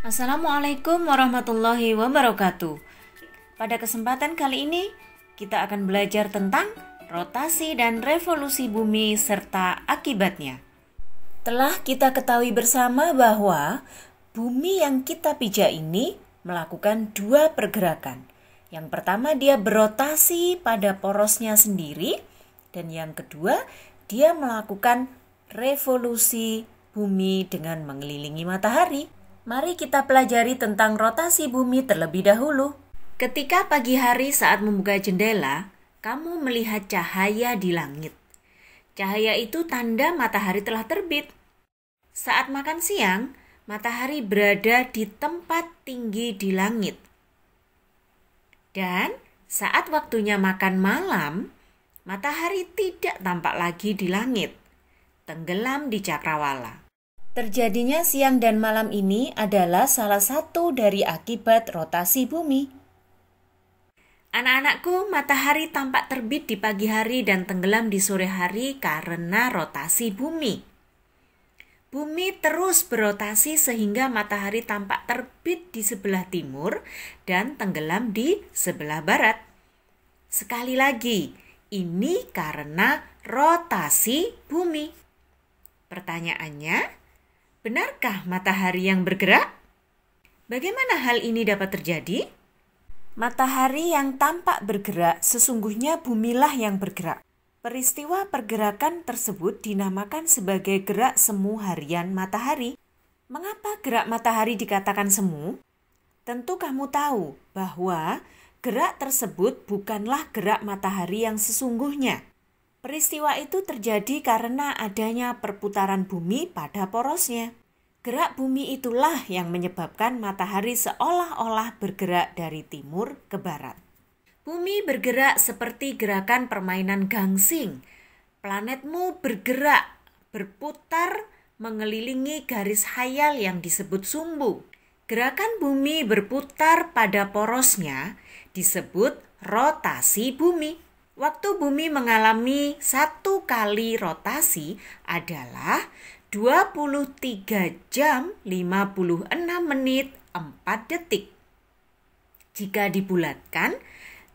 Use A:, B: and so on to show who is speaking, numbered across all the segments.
A: Assalamualaikum warahmatullahi wabarakatuh. Pada kesempatan kali ini, kita akan belajar tentang rotasi dan revolusi bumi serta akibatnya. Telah kita ketahui bersama bahwa bumi yang kita pijak ini melakukan dua pergerakan. Yang pertama, dia berotasi pada porosnya sendiri, dan yang kedua, dia melakukan revolusi bumi dengan mengelilingi matahari. Mari kita pelajari tentang rotasi bumi terlebih dahulu. Ketika pagi hari saat membuka jendela, kamu melihat cahaya di langit. Cahaya itu tanda matahari telah terbit. Saat makan siang, matahari berada di tempat tinggi di langit. Dan saat waktunya makan malam, matahari tidak tampak lagi di langit, tenggelam di cakrawala. Terjadinya siang dan malam ini adalah salah satu dari akibat rotasi bumi. Anak-anakku, matahari tampak terbit di pagi hari dan tenggelam di sore hari karena rotasi bumi. Bumi terus berotasi sehingga matahari tampak terbit di sebelah timur dan tenggelam di sebelah barat. Sekali lagi, ini karena rotasi bumi. Pertanyaannya, Benarkah matahari yang bergerak? Bagaimana hal ini dapat terjadi? Matahari yang tampak bergerak sesungguhnya bumilah yang bergerak. Peristiwa pergerakan tersebut dinamakan sebagai gerak semu harian matahari. Mengapa gerak matahari dikatakan semu? Tentu kamu tahu bahwa gerak tersebut bukanlah gerak matahari yang sesungguhnya. Peristiwa itu terjadi karena adanya perputaran bumi pada porosnya. Gerak bumi itulah yang menyebabkan matahari seolah-olah bergerak dari timur ke barat. Bumi bergerak seperti gerakan permainan gangsing. Planetmu bergerak, berputar, mengelilingi garis hayal yang disebut sumbu. Gerakan bumi berputar pada porosnya disebut rotasi bumi waktu bumi mengalami satu kali rotasi adalah 23 jam 56 menit 4 detik. Jika dibulatkan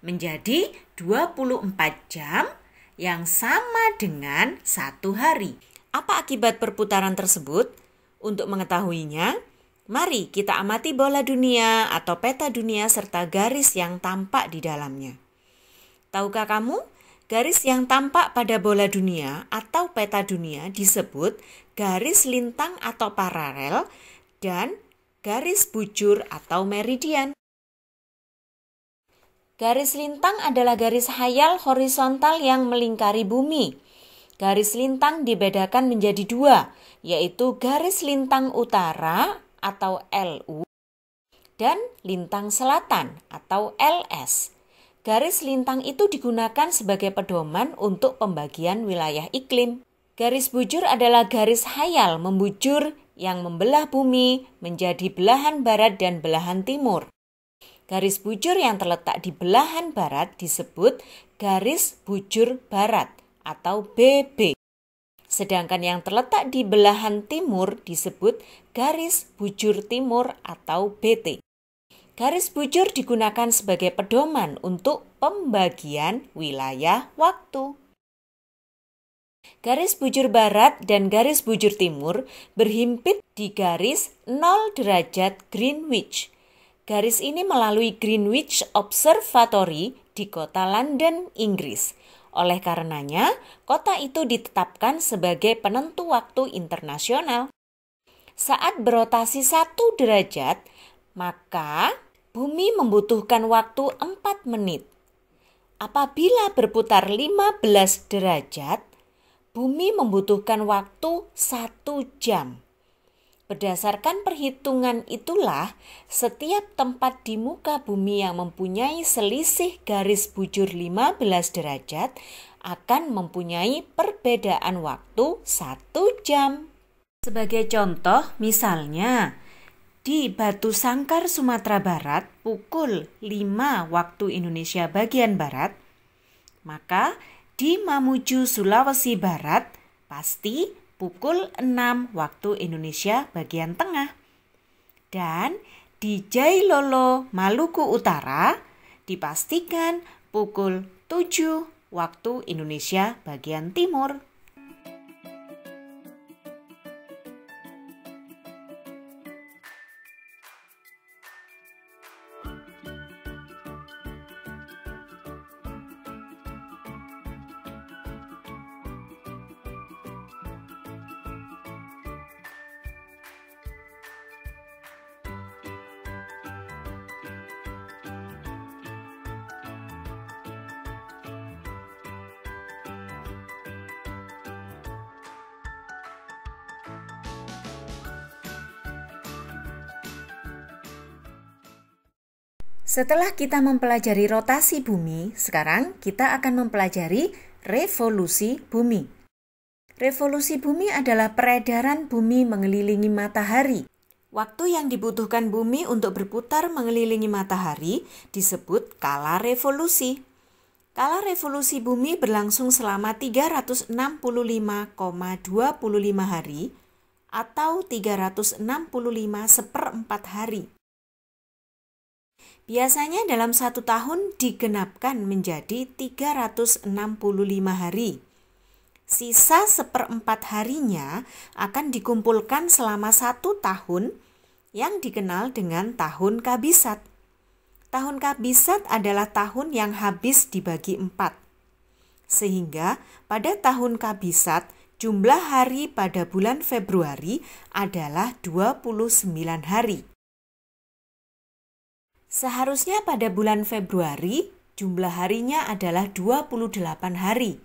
A: menjadi 24 jam yang sama dengan satu hari. Apa akibat perputaran tersebut? Untuk mengetahuinya, mari kita amati bola dunia atau peta dunia serta garis yang tampak di dalamnya. Tahukah kamu? Garis yang tampak pada bola dunia atau peta dunia disebut garis lintang atau paralel dan garis bujur atau meridian. Garis lintang adalah garis hayal horizontal yang melingkari bumi. Garis lintang dibedakan menjadi dua, yaitu garis lintang utara atau LU dan lintang selatan atau LS. Garis lintang itu digunakan sebagai pedoman untuk pembagian wilayah iklim. Garis bujur adalah garis hayal membujur yang membelah bumi menjadi belahan barat dan belahan timur. Garis bujur yang terletak di belahan barat disebut garis bujur barat atau BB. Sedangkan yang terletak di belahan timur disebut garis bujur timur atau BT. Garis bujur digunakan sebagai pedoman untuk pembagian wilayah waktu. Garis bujur barat dan garis bujur timur berhimpit di garis 0 derajat Greenwich. Garis ini melalui Greenwich Observatory di kota London, Inggris. Oleh karenanya, kota itu ditetapkan sebagai penentu waktu internasional. Saat berotasi satu derajat, maka bumi membutuhkan waktu 4 menit. Apabila berputar 15 derajat, bumi membutuhkan waktu 1 jam. Berdasarkan perhitungan itulah, setiap tempat di muka bumi yang mempunyai selisih garis bujur 15 derajat akan mempunyai perbedaan waktu satu jam. Sebagai contoh, misalnya di Batu Sangkar, Sumatera Barat pukul 5 waktu Indonesia bagian Barat, maka di Mamuju, Sulawesi Barat pasti pukul 6 waktu Indonesia bagian Tengah. Dan di Jailolo, Maluku Utara dipastikan pukul 7 waktu Indonesia bagian Timur. Setelah kita mempelajari rotasi bumi, sekarang kita akan mempelajari revolusi bumi. Revolusi bumi adalah peredaran bumi mengelilingi matahari. Waktu yang dibutuhkan bumi untuk berputar mengelilingi matahari disebut kala revolusi. Kala revolusi bumi berlangsung selama 365,25 hari atau 365 seperempat hari. Biasanya dalam satu tahun digenapkan menjadi 365 hari. Sisa seperempat harinya akan dikumpulkan selama satu tahun yang dikenal dengan tahun kabisat. Tahun kabisat adalah tahun yang habis dibagi empat. Sehingga pada tahun kabisat jumlah hari pada bulan Februari adalah 29 hari. Seharusnya pada bulan Februari jumlah harinya adalah 28 hari.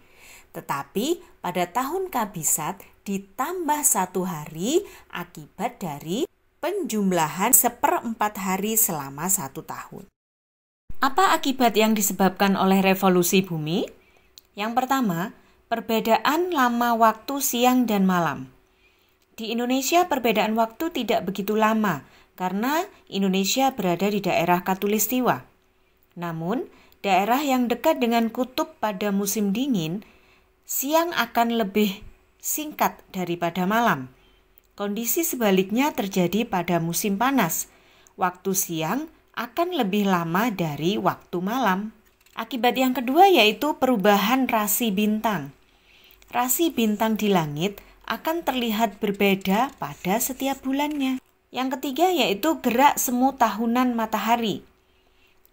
A: Tetapi pada tahun kabisat ditambah satu hari akibat dari penjumlahan seperempat hari selama satu tahun. Apa akibat yang disebabkan oleh revolusi bumi? Yang pertama, perbedaan lama waktu siang dan malam. Di Indonesia, perbedaan waktu tidak begitu lama, karena Indonesia berada di daerah katulistiwa. Namun, daerah yang dekat dengan kutub pada musim dingin, siang akan lebih singkat daripada malam. Kondisi sebaliknya terjadi pada musim panas. Waktu siang akan lebih lama dari waktu malam. Akibat yang kedua yaitu perubahan rasi bintang. Rasi bintang di langit akan terlihat berbeda pada setiap bulannya. Yang ketiga yaitu gerak semu tahunan matahari.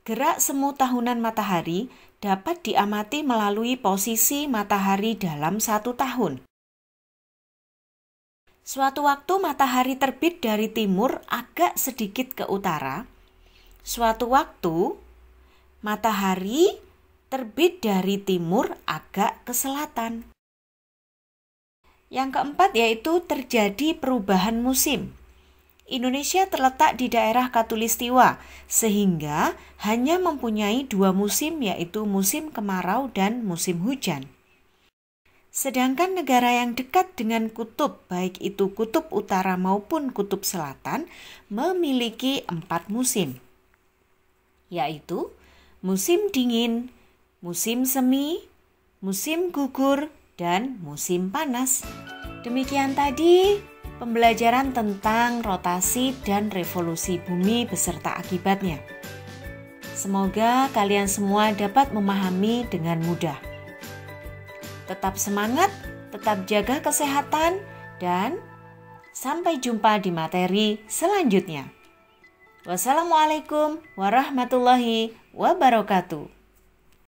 A: Gerak semu tahunan matahari dapat diamati melalui posisi matahari dalam satu tahun. Suatu waktu matahari terbit dari timur agak sedikit ke utara. Suatu waktu matahari terbit dari timur agak ke selatan. Yang keempat yaitu terjadi perubahan musim. Indonesia terletak di daerah Katulistiwa, sehingga hanya mempunyai dua musim, yaitu musim kemarau dan musim hujan. Sedangkan negara yang dekat dengan kutub, baik itu kutub utara maupun kutub selatan, memiliki empat musim, yaitu musim dingin, musim semi, musim gugur, dan musim panas. Demikian tadi pembelajaran tentang rotasi dan revolusi bumi beserta akibatnya. Semoga kalian semua dapat memahami dengan mudah. Tetap semangat, tetap jaga kesehatan, dan sampai jumpa di materi selanjutnya. Wassalamualaikum warahmatullahi wabarakatuh.